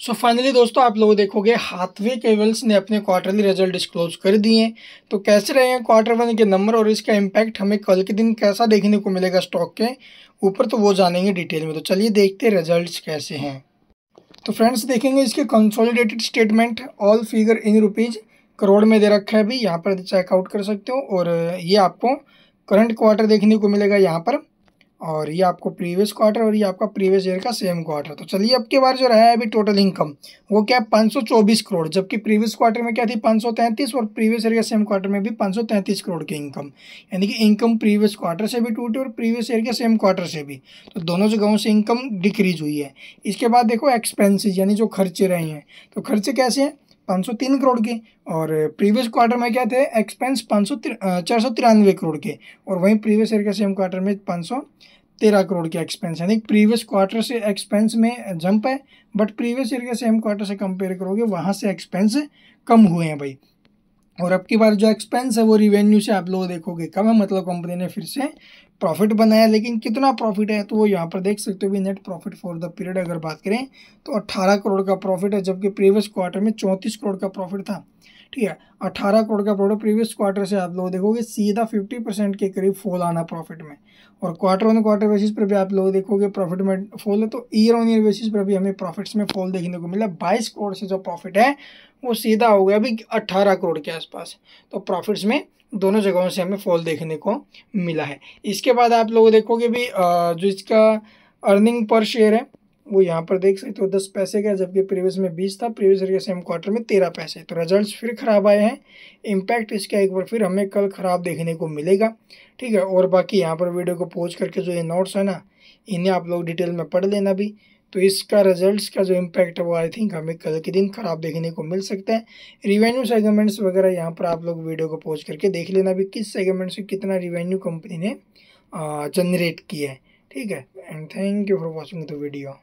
सो so finally दोस्तों आप लोग देखोगे हाथवे केवल्स ने अपने क्वार्टरली रिजल्ट डिस्क्लोज कर दिए हैं तो कैसे रहे हैं क्वार्टर वन के नंबर और इसका इम्पैक्ट हमें कल के दिन कैसा देखने को मिलेगा स्टॉक के ऊपर तो वो जानेंगे डिटेल में तो चलिए देखते हैं रिजल्ट्स कैसे हैं तो फ्रेंड्स देखेंगे इसके consolidated statement all figure in rupees crore में दे रखा है अभी यहाँ पर चेकआउट कर सकते हो और ये आपको करंट क्वार्टर देखने को मिलेगा यहाँ पर और ये आपको प्रीवियस क्वार्टर और ये आपका प्रीवियस ईयर का सेम क्वार्टर तो चलिए अब के बार जो रहा है अभी टोटल इनकम वो क्या है चौबीस करोड़ जबकि प्रीवियस क्वार्टर में क्या थी 533 और प्रीवियस ईयर के सेम क्वार्टर में भी 533 करोड़ की इनकम यानी कि इनकम प्रीवियस क्वार्टर से भी टूटी और प्रीवियस ईयर के सेम क्वार्टर से भी तो दोनों जगहों से इनकम डिक्रीज हुई है इसके बाद देखो एक्सपेंसिज यानी जो खर्चे रहे हैं तो खर्चे कैसे हैं 503 करोड़ के और प्रीवियस क्वार्टर में क्या थे एक्सपेंस पाँच सौ चार सौ तिरानवे करोड़ के और वहीं प्रीवियस ईयर के सेम क्वार्टर में पाँच सौ तेरह करोड़ के एक्सपेंस यानी प्रीवियस क्वार्टर से एक्सपेंस में जंप है बट प्रीवियस ईयर के सेम क्वार्टर से कंपेयर करोगे वहाँ से एक्सपेंस कम हुए हैं भाई और अब की बार जो एक्सपेंस है वो रिवेन्यू से आप लोग देखोगे कम है मतलब कंपनी ने फिर से प्रॉफिट बनाया लेकिन कितना प्रॉफिट है तो वो यहाँ पर देख सकते हो भी net profit for the period अगर बात करें तो 18 करोड़ का प्रॉफिट है जबकि प्रीवियस क्वार्टर में 34 करोड़ का प्रॉफिट था ठीक है अट्ठारह करोड़ का प्रोडक्ट प्रीवियस क्वार्टर से आप लोग देखोगे सीधा फिफ्टी परसेंट के करीब फॉल आना प्रॉफिट में और क्वार्टर ऑन क्वार्टर बेसिस पर भी आप लोग देखोगे प्रॉफिट में फॉल है तो ईयर ऑन ईयर बेसिस पर भी हमें प्रॉफिट्स में फॉल देखने को मिला बाईस करोड़ से जो प्रॉफिट है वो सीधा हो गया अभी अट्ठारह करोड़ के आसपास तो प्रॉफिट्स में दोनों जगहों से हमें फॉल देखने को मिला है इसके बाद आप लोग देखोगे भी जो इसका अर्निंग पर शेयर है वो यहाँ पर देख सकते हो दस पैसे का जबकि प्रीवियस में बीस था प्रीवियस ईयर के सेम क्वार्टर में तेरह पैसे तो रिजल्ट्स फिर ख़राब आए हैं इम्पैक्ट इसका एक बार फिर हमें कल ख़राब देखने को मिलेगा ठीक है और बाकी यहाँ पर वीडियो को पोज करके जो ये नोट्स है ना इन्हें आप लोग डिटेल में पढ़ लेना भी तो इसका रिजल्ट्स का जो इम्पैक्ट है वो आई थिंक हमें कल के दिन ख़राब देखने को मिल सकते हैं रिवेन्यू सेगमेंट्स वगैरह यहाँ पर आप लोग वीडियो को पोज करके देख लेना भी किस सेगमेंट से कितना रिवेन्यू कंपनी ने जनरेट किया है ठीक है and thank you for watching the video